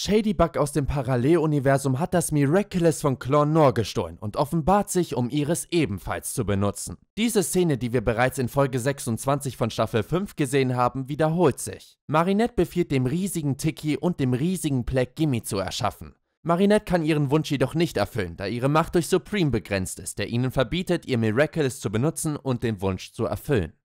Shadybug aus dem Paralleluniversum hat das Miraculous von Clonor gestohlen und offenbart sich, um ihres ebenfalls zu benutzen. Diese Szene, die wir bereits in Folge 26 von Staffel 5 gesehen haben, wiederholt sich. Marinette befiehlt dem riesigen Tiki und dem riesigen Black Gimmy zu erschaffen. Marinette kann ihren Wunsch jedoch nicht erfüllen, da ihre Macht durch Supreme begrenzt ist, der ihnen verbietet, ihr Miraculous zu benutzen und den Wunsch zu erfüllen.